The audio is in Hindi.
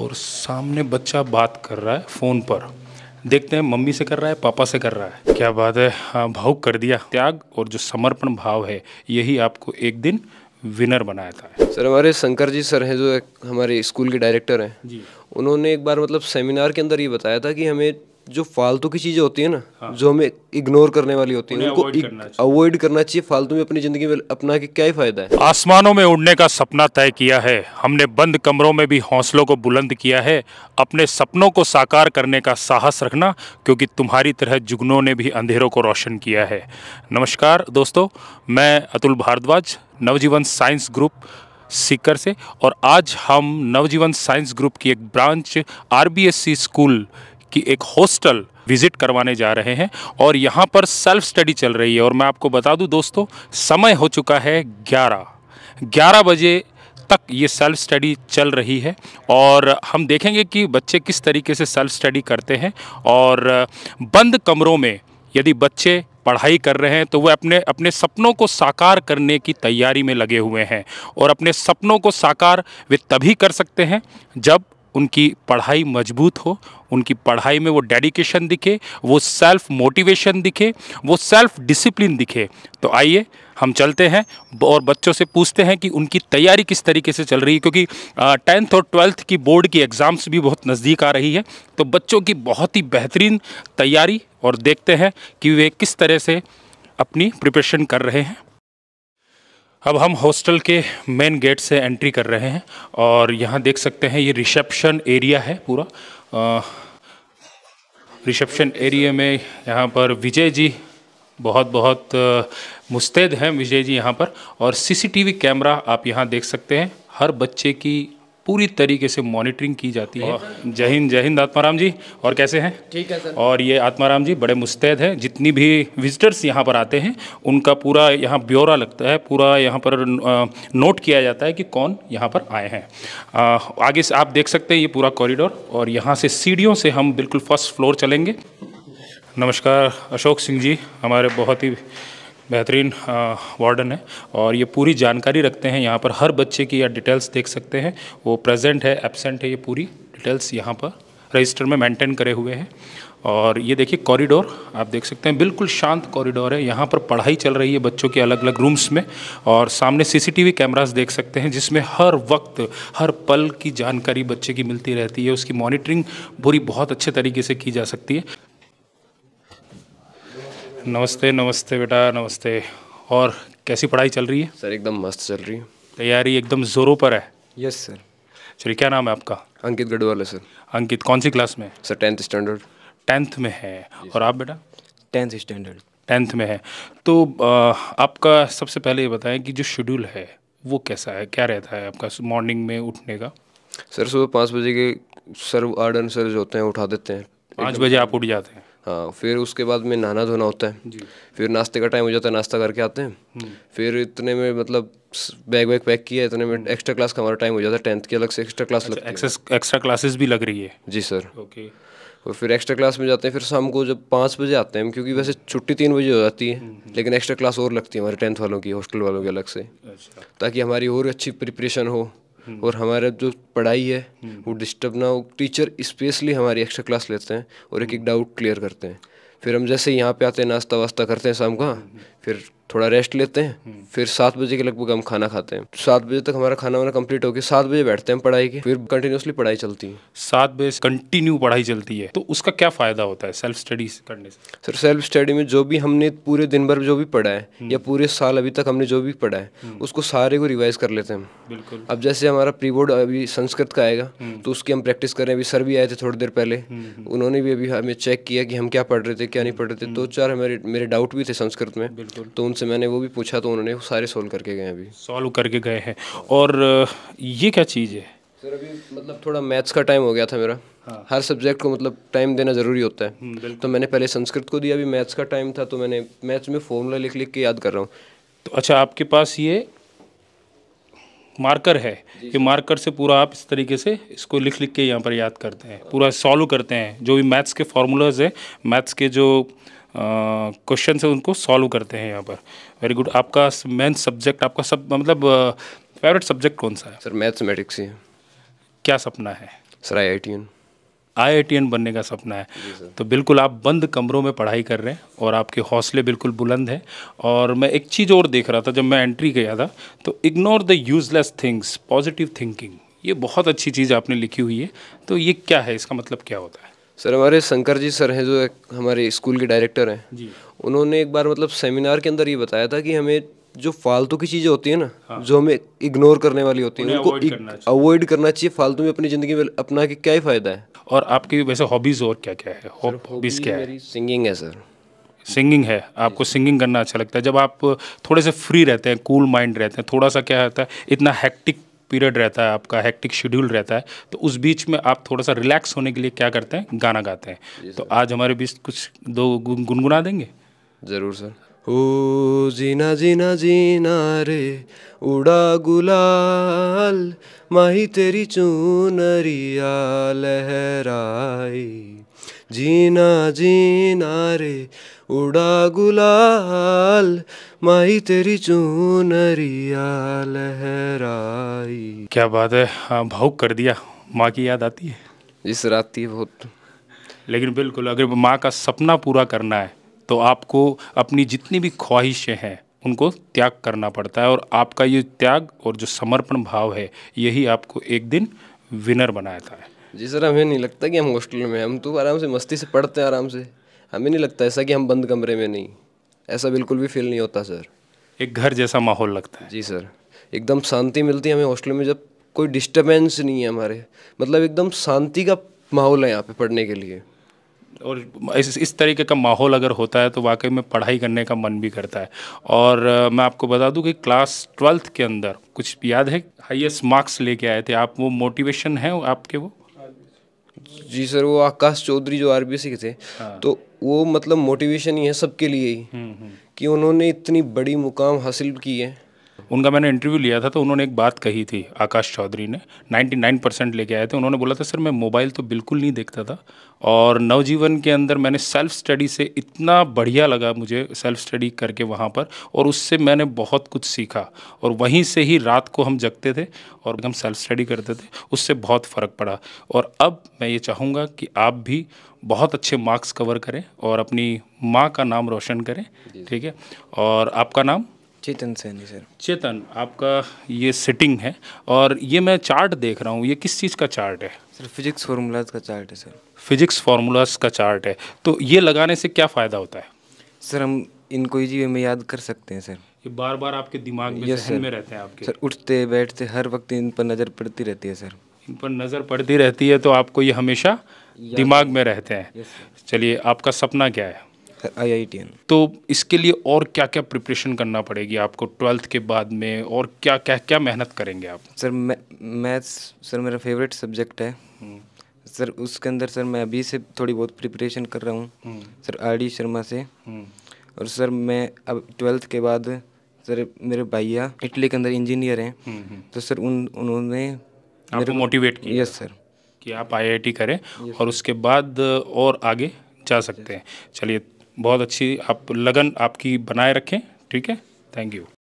और सामने बच्चा बात कर रहा है फ़ोन पर देखते हैं मम्मी से कर रहा है पापा से कर रहा है क्या बात है हाँ भावुक कर दिया त्याग और जो समर्पण भाव है यही आपको एक दिन विनर बनाया था सर हमारे शंकर जी सर हैं जो हमारे स्कूल के डायरेक्टर हैं जी उन्होंने एक बार मतलब सेमिनार के अंदर ये बताया था कि हमें जो फालतू की चीज़ें होती है ना हाँ। जो हमें इग्नोर करने वाली होती है उनको अवॉइड करना चाहिए फालतू में अपनी ज़िंदगी में अपना के क्या ही फ़ायदा है आसमानों में उड़ने का सपना तय किया है हमने बंद कमरों में भी हौसलों को बुलंद किया है अपने सपनों को साकार करने का साहस रखना क्योंकि तुम्हारी तरह जुगनों ने भी अंधेरों को रोशन किया है नमस्कार दोस्तों मैं अतुल भारद्वाज नवजीवन साइंस ग्रुप सीकर से और आज हम नवजीवन साइंस ग्रुप की एक ब्रांच आरबीएससी स्कूल कि एक हॉस्टल विजिट करवाने जा रहे हैं और यहाँ पर सेल्फ स्टडी चल रही है और मैं आपको बता दूँ दोस्तों समय हो चुका है ग्यारह ग्यारह बजे तक ये सेल्फ स्टडी चल रही है और हम देखेंगे कि बच्चे किस तरीके से सेल्फ स्टडी करते हैं और बंद कमरों में यदि बच्चे पढ़ाई कर रहे हैं तो वह अपने अपने सपनों को साकार करने की तैयारी में लगे हुए हैं और अपने सपनों को साकार वे तभी कर सकते हैं जब उनकी पढ़ाई मजबूत हो उनकी पढ़ाई में वो डेडिकेशन दिखे वो सेल्फ मोटिवेशन दिखे वो सेल्फ डिसिप्लिन दिखे तो आइए हम चलते हैं और बच्चों से पूछते हैं कि उनकी तैयारी किस तरीके से चल रही है क्योंकि टेंथ और ट्वेल्थ की बोर्ड की एग्ज़ाम्स भी बहुत नज़दीक आ रही है तो बच्चों की बहुत ही बेहतरीन तैयारी और देखते हैं कि वे किस तरह से अपनी प्रिपरेशन कर रहे हैं अब हम हॉस्टल के मेन गेट से एंट्री कर रहे हैं और यहाँ देख सकते हैं ये रिसेप्शन एरिया है पूरा रिसेप्शन एरिया में यहाँ पर विजय जी बहुत बहुत मुस्तैद हैं विजय जी यहाँ पर और सीसीटीवी कैमरा आप यहाँ देख सकते हैं हर बच्चे की पूरी तरीके से मॉनिटरिंग की जाती है जय हिंद जय हिंद आत्माराम जी और कैसे हैं ठीक है सर और ये आत्माराम जी बड़े मुस्तैद हैं जितनी भी विजिटर्स यहाँ पर आते हैं उनका पूरा यहाँ ब्यौरा लगता है पूरा यहाँ पर नोट किया जाता है कि कौन यहाँ पर आए हैं आगे से आप देख सकते हैं ये पूरा कॉरिडोर और यहाँ से सीढ़ियों से हम बिल्कुल फर्स्ट फ्लोर चलेंगे नमस्कार अशोक सिंह जी हमारे बहुत ही बेहतरीन वार्डन है और ये पूरी जानकारी रखते हैं यहाँ पर हर बच्चे की या डिटेल्स देख सकते हैं वो प्रेजेंट है एबसेंट है ये पूरी डिटेल्स यहाँ पर रजिस्टर में मेंटेन करे हुए हैं और ये देखिए कॉरिडोर आप देख सकते हैं बिल्कुल शांत कॉरिडोर है यहाँ पर पढ़ाई चल रही है बच्चों के अलग अलग रूम्स में और सामने सीसीटीवी कैमरास देख सकते हैं जिसमें हर वक्त हर पल की जानकारी बच्चे की मिलती रहती है उसकी मॉनिटरिंग पूरी बहुत अच्छे तरीके से की जा सकती है नमस्ते नमस्ते बेटा नमस्ते और कैसी पढ़ाई चल रही है सर एकदम मस्त चल रही है तैयारी एकदम ज़ोरों पर है यस सर चलिए क्या नाम है आपका अंकित गढ़वाल है सर अंकित कौन सी क्लास में सर टेंथ स्टैंडर्ड टेंथ में है और आप बेटा टेंथ स्टैंडर्ड टेंथ में है तो आ, आपका सबसे पहले ये बताएं कि जो शेड्यूल है वो कैसा है क्या रहता है आपका मॉर्निंग में उठने का सर सुबह पाँच बजे के सर आर्डन सर जो होते हैं उठा देते हैं पाँच बजे आप उठ जाते हैं हाँ फिर उसके बाद में नहाना धोना होता है फिर नाश्ते का टाइम हो जाता है नाश्ता करके आते हैं हम्म। फिर इतने में मतलब बैग वैग पैक किया इतने में एक्स्ट्रा हम्म। क्लास का हमारा टाइम हो जाता है टेंथ की अलग से एक्स्ट्रा क्लास एक्स्ट्रा क्लासेस भी लग रही है जी सर ओके और फिर एक्स्ट्रा क्लास में जाते हैं फिर शाम को जब पाँच बजे आते हैं क्योंकि वैसे छुट्टी तीन बजे हो जाती है हम्म, लेकिन एक्स्ट्रा क्लास और लगती है हमारे टेंथ वालों की हॉस्टल वालों की अलग से अच्छा। ताकि हमारी और अच्छी प्रिपरेशन हो हम्म। और हमारा जो पढ़ाई है हम्म। वो डिस्टर्ब ना हो टीचर स्पेशली हमारी एक्स्ट्रा क्लास लेते हैं और एक एक डाउट क्लियर करते हैं फिर हम जैसे यहाँ पे आते हैं नाश्ता वास्ता करते हैं शाम का फिर थोड़ा रेस्ट लेते हैं हम्म। फिर सात बजे के लगभग हम खाना खाते हैं सात बजे तक हमारा खाना वाना कंप्लीट होकर सात बजे बैठते हैं पढ़ाई के फिर कंटिन्यूसली पढ़ाई चलती है सात बजे कंटिन्यू पढ़ाई चलती है तो उसका क्या फ़ायदा होता है सेल्फ स्टडी करने से सर सेल्फ स्टडी में जो भी हमने पूरे दिन भर जो भी पढ़ा है हम्म। या पूरे साल अभी तक हमने जो भी पढ़ा है हम्म। उसको सारे को रिवाइज कर लेते हैं बिल्कुल अब जैसे हमारा प्री बोर्ड अभी संस्कृत का आएगा तो उसकी हम प्रैक्टिस करें अभी सर भी आए थे थोड़ी देर पहले उन्होंने भी अभी हमें चेक किया कि हम क्या पढ़ रहे थे क्या नहीं पढ़ रहे थे दो चार हमारे मेरे डाउट भी थे संस्कृत में बिल्कुल तो उनसे मैंने वो भी पूछा तो उन्होंने सारे सोल्व करके गए अभी सोल्व करके गए हैं और ये क्या चीज़ है सर अभी मतलब थोड़ा मैथ्स का टाइम हो गया था मेरा हाँ। हर सब्जेक्ट को मतलब टाइम देना ज़रूरी होता है हम्म, तो मैंने पहले संस्कृत को दिया अभी मैथ्स का टाइम था तो मैंने मैथ्स में फॉर्मूला लिख लिख के याद कर रहा हूँ तो अच्छा आपके पास ये मार्कर है ये मार्कर से पूरा आप इस तरीके से इसको लिख लिख के यहाँ पर याद करते हैं पूरा सॉल्व करते हैं जो भी मैथ्स के फार्मूलाज हैं मैथ्स के जो क्वेश्चन से उनको सॉल्व करते हैं यहाँ पर वेरी गुड आपका मेन सब्जेक्ट आपका सब मतलब फेवरेट सब्जेक्ट कौन सा है सर मैथमेटिक्स ही क्या सपना है sir IITian IITian बनने का सपना है तो बिल्कुल आप बंद कमरों में पढ़ाई कर रहे हैं और आपके हौसले बिल्कुल बुलंद हैं और मैं एक चीज़ और देख रहा था जब मैं एंट्री गया था तो ignore the useless things positive thinking ये बहुत अच्छी चीज़ आपने लिखी हुई है तो ये क्या है इसका मतलब क्या होता है सर हमारे शंकर जी सर हैं जो एक हमारे स्कूल के डायरेक्टर हैं उन्होंने एक बार मतलब सेमिनार के अंदर ये बताया था कि हमें जो फालतू की चीज़ें होती हैं ना हाँ। जो हमें इग्नोर करने वाली होती है उनको अवॉइड करना चाहिए फालतू में अपनी ज़िंदगी में अपना के क्या ही फ़ायदा है और आपकी वैसे हॉबीज़ और क्या क्या है हॉबीज़ क्या है सिंगिंग है सर सिंगिंग है आपको सिंगिंग करना अच्छा लगता है जब आप थोड़े से फ्री रहते हैं कूल माइंड रहते हैं थोड़ा सा क्या होता है इतना हैक्टिक पीरियड रहता है आपका हेक्टिक शेड्यूल रहता है तो उस बीच में आप थोड़ा सा रिलैक्स होने के लिए क्या करते हैं गाना गाते हैं तो आज हमारे बीच कुछ दो गुनगुना देंगे ज़रूर सर ओ जीना जीना जीना रे उड़ा गुलाल माही तेरी चूनरिया लहराई जीना जीना रे उड़ा गुलाल माई तेरी चूनरिया लहराई क्या बात है हाँ भावुक कर दिया माँ की याद आती है इस रात की बहुत तो। लेकिन बिल्कुल अगर माँ का सपना पूरा करना है तो आपको अपनी जितनी भी ख्वाहिशें हैं उनको त्याग करना पड़ता है और आपका ये त्याग और जो समर्पण भाव है यही आपको एक दिन विनर बनाया है जी सर हमें नहीं लगता कि हम हॉस्टल में हम तो आराम से मस्ती से पढ़ते हैं आराम से हमें नहीं लगता ऐसा कि हम बंद कमरे में नहीं ऐसा बिल्कुल भी फील नहीं होता सर एक घर जैसा माहौल लगता है जी सर एकदम शांति मिलती है हमें हॉस्टल में जब कोई डिस्टर्बेंस नहीं है हमारे मतलब एकदम शांति का माहौल है यहाँ पे पढ़ने के लिए और इस इस तरीके का माहौल अगर होता है तो वाकई में पढ़ाई करने का मन भी करता है और मैं आपको बता दूं कि क्लास ट्वेल्थ के अंदर कुछ याद है हाईएस्ट मार्क्स लेके आए थे आप वो मोटिवेशन है आपके वो जी सर वो आकाश चौधरी जो आरबीसी के थे हाँ। तो वो मतलब मोटिवेशन ही है सबके लिए ही हम्म, हम्म। कि उन्होंने इतनी बड़ी मुकाम हासिल की है उनका मैंने इंटरव्यू लिया था तो उन्होंने एक बात कही थी आकाश चौधरी ने 99 परसेंट लेके आए थे उन्होंने बोला था सर मैं मोबाइल तो बिल्कुल नहीं देखता था और नवजीवन के अंदर मैंने सेल्फ स्टडी से इतना बढ़िया लगा मुझे सेल्फ स्टडी करके वहाँ पर और उससे मैंने बहुत कुछ सीखा और वहीं से ही रात को हम जगते थे और हम सेल्फ स्टडी करते थे उससे बहुत फ़र्क पड़ा और अब मैं ये चाहूँगा कि आप भी बहुत अच्छे मार्क्स कवर करें और अपनी माँ का नाम रोशन करें ठीक है और आपका नाम चेतन सैनी सर चेतन आपका ये सिटिंग है और ये मैं चार्ट देख रहा हूँ ये किस चीज़ का चार्ट है सर फिजिक्स फार्मूलाज का चार्ट है सर फिजिक्स फार्मूलाज का चार्ट है तो ये लगाने से क्या फ़ायदा होता है सर हम इनको इजी में याद कर सकते हैं सर ये बार बार आपके दिमाग में जहन में रहते हैं आपके सर उठते बैठते हर वक्त इन पर नज़र पड़ती रहती है सर इन पर नज़र पड़ती रहती है तो आपको ये हमेशा दिमाग में रहते हैं चलिए आपका सपना क्या है आई तो इसके लिए और क्या क्या प्रिपरेशन करना पड़ेगी आपको ट्वेल्थ के बाद में और क्या क्या क्या मेहनत करेंगे आप सर मैथ्स सर मेरा फेवरेट सब्जेक्ट है हम्म। सर उसके अंदर सर मैं अभी से थोड़ी बहुत प्रिपरेशन कर रहा हूँ hmm. Sir R D Sharma से हम्म। और सर मैं अब ट्वेल्थ के बाद सर मेरे भैया इटली के अंदर इंजीनियर हैं तो सर उन उन्होंने आपको मोटिवेट किया यस सर कि आप आईआईटी करें और उसके बाद और आगे जा सकते हैं चलिए बहुत अच्छी आप लगन आपकी बनाए रखें ठीक है थैंक यू